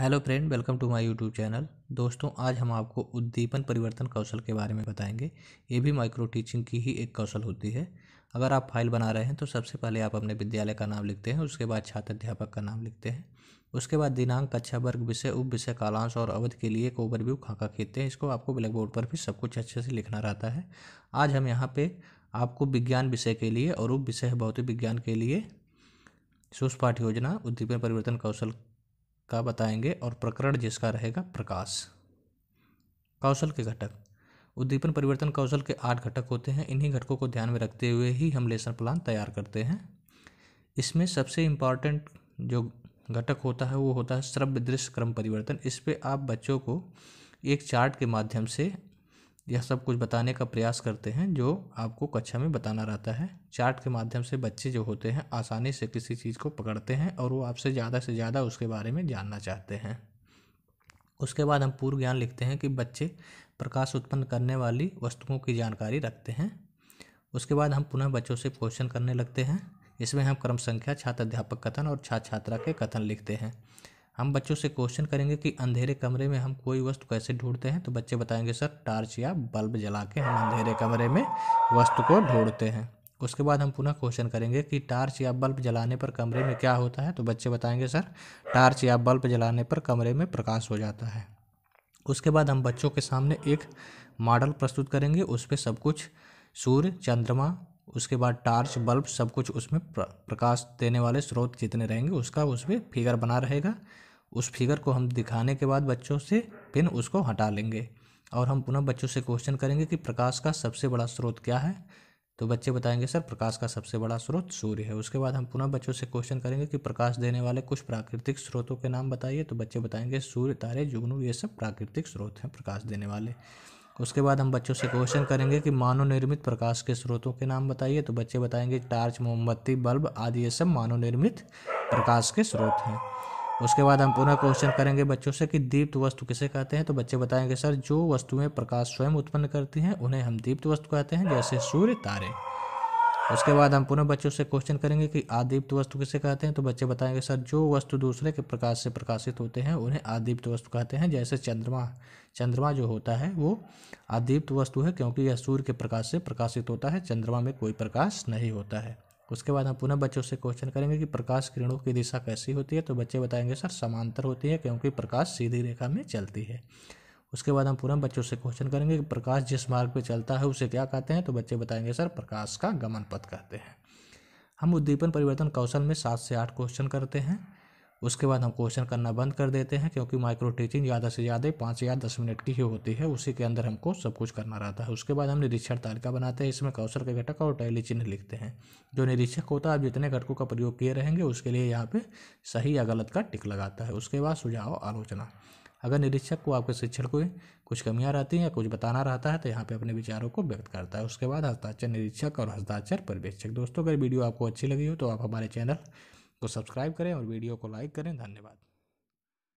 hello friend welcome to my YouTube channel दोस्तों आज हम आपको उद्दीपन परिवर्तन कौशल के बारे में बताएंगे ये भी माइक्रो टीचिंग की ही एक कौशल होती है अगर आप फाइल बना रहे हैं तो सबसे पहले आप अपने विद्यालय का नाम लिखते हैं उसके बाद छात्र अध्यापक का नाम लिखते हैं उसके बाद दिनांक कक्षा वर्ग विषय उप विषय कालांश और अवध के लिए एक ओवरव्यू खाका खींचते हैं इसको आपको ब्लैक बोर्ड पर भी सब कुछ अच्छे से लिखना रहता है आज हम यहाँ पर आपको विज्ञान विषय के लिए और उप विषय भौतिक विज्ञान के लिए सुष्पाठ योजना उद्दीपन परिवर्तन कौशल का बताएंगे और प्रकरण जिसका रहेगा प्रकाश कौशल के घटक उद्दीपन परिवर्तन कौशल के आठ घटक होते हैं इन्हीं घटकों को ध्यान में रखते हुए ही हम लेसन प्लान तैयार करते हैं इसमें सबसे इम्पॉर्टेंट जो घटक होता है वो होता है श्रव्य दृश्य क्रम परिवर्तन इस पर आप बच्चों को एक चार्ट के माध्यम से यह सब कुछ बताने का प्रयास करते हैं जो आपको कक्षा में बताना रहता है चार्ट के माध्यम से बच्चे जो होते हैं आसानी से किसी चीज़ को पकड़ते हैं और वो आपसे ज़्यादा से ज़्यादा उसके बारे में जानना चाहते हैं उसके बाद हम पूर्व ज्ञान लिखते हैं कि बच्चे प्रकाश उत्पन्न करने वाली वस्तुओं की जानकारी रखते हैं उसके बाद हम पुनः बच्चों से क्वेश्चन करने लगते हैं इसमें हम क्रम संख्या छात्र अध्यापक कथन और छात्र छात्रा के कथन लिखते हैं हम बच्चों से क्वेश्चन करेंगे कि अंधेरे कमरे में हम कोई वस्तु कैसे ढूंढते हैं तो बच्चे बताएंगे सर टार्च या बल्ब जला के हम अंधेरे कमरे में वस्तु को ढूंढते हैं उसके बाद हम पुनः क्वेश्चन करेंगे कि टार्च या बल्ब जलाने पर कमरे में क्या होता है तो बच्चे बताएंगे सर टार्च या बल्ब जलाने पर कमरे में प्रकाश हो जाता है उसके बाद हम बच्चों के सामने एक मॉडल प्रस्तुत करेंगे उस पर सब कुछ सूर्य चंद्रमा उसके बाद टार्च बल्ब सब कुछ उसमें प्रकाश देने वाले स्रोत जितने रहेंगे उसका उसमें फिगर बना रहेगा उस फिगर को हम दिखाने के बाद बच्चों से फिर उसको हटा लेंगे और हम पुनः बच्चों से क्वेश्चन करेंगे कि प्रकाश का सबसे बड़ा स्रोत क्या है तो बच्चे बताएंगे सर प्रकाश का सबसे बड़ा स्रोत सूर्य है उसके बाद हम पुनः बच्चों से क्वेश्चन करेंगे कि प्रकाश देने वाले कुछ प्राकृतिक स्रोतों के नाम बताइए तो बच्चे बताएंगे सूर्य तारे जुगनू ये सब प्राकृतिक स्रोत हैं प्रकाश देने वाले उसके बाद हम बच्चों से क्वेश्चन करेंगे कि मानव निर्मित प्रकाश के स्रोतों के नाम बताइए तो बच्चे बताएंगे टार्च मोमबत्ती बल्ब आदि ये सब मानव निर्मित प्रकाश के स्रोत हैं उसके बाद हम पुनः क्वेश्चन करेंगे बच्चों से कि दीप्त वस्तु किसे कहते हैं तो बच्चे बताएंगे सर जो वस्तुएं प्रकाश स्वयं उत्पन्न करती हैं उन्हें हम दीप्त वस्तु कहते हैं जैसे सूर्य तारे उसके बाद हम पुनः बच्चों से क्वेश्चन करेंगे कि आदीप्त वस्तु किसे कहते हैं तो बच्चे बताएंगे सर जो वस्तु दूसरे के प्रकाश से प्रकाशित होते हैं उन्हें आदीप्त वस्तु कहते हैं जैसे चंद्रमा चंद्रमा जो होता है वो आदीप्त वस्तु है क्योंकि यह सूर्य के प्रकाश से प्रकाशित होता है चंद्रमा में कोई प्रकाश नहीं होता है उसके बाद हम पुनः बच्चों से क्वेश्चन करेंगे कि प्रकाश किरणों की दिशा कैसी होती है तो बच्चे बताएंगे सर समांतर होती है क्योंकि प्रकाश सीधी रेखा में चलती है उसके बाद हम पुनः बच्चों से क्वेश्चन करेंगे कि प्रकाश जिस मार्ग पर चलता है उसे क्या कहते हैं तो बच्चे बताएंगे सर प्रकाश का गमन पथ कहते हैं हम उद्दीपन परिवर्तन कौशल में सात से आठ क्वेश्चन करते हैं उसके बाद हम क्वेश्चन करना बंद कर देते हैं क्योंकि माइक्रो टीचिंग ज़्यादा से ज़्यादा पाँच या दस मिनट की ही होती है उसी के अंदर हमको सब कुछ करना रहता है उसके बाद हम निरीक्षण तालिका बनाते हैं इसमें कौशल के घटक और टैली चिन्ह लिखते हैं जो निरीक्षक होता है आप जितने घटकों का प्रयोग किए रहेंगे उसके लिए यहाँ पर सही या गलत का टिक लगाता है उसके बाद सुझाव आलोचना अगर निरीक्षक को आपके शिक्षण को कुछ कमियाँ रहती हैं या कुछ बताना रहता है तो यहाँ पे अपने विचारों को व्यक्त करता है उसके बाद हस्ताक्षर निरीक्षक और हस्ताक्षर पर्यवेक्षक दोस्तों अगर वीडियो आपको अच्छी लगी हो तो आप हमारे चैनल को सब्सक्राइब करें और वीडियो को लाइक करें धन्यवाद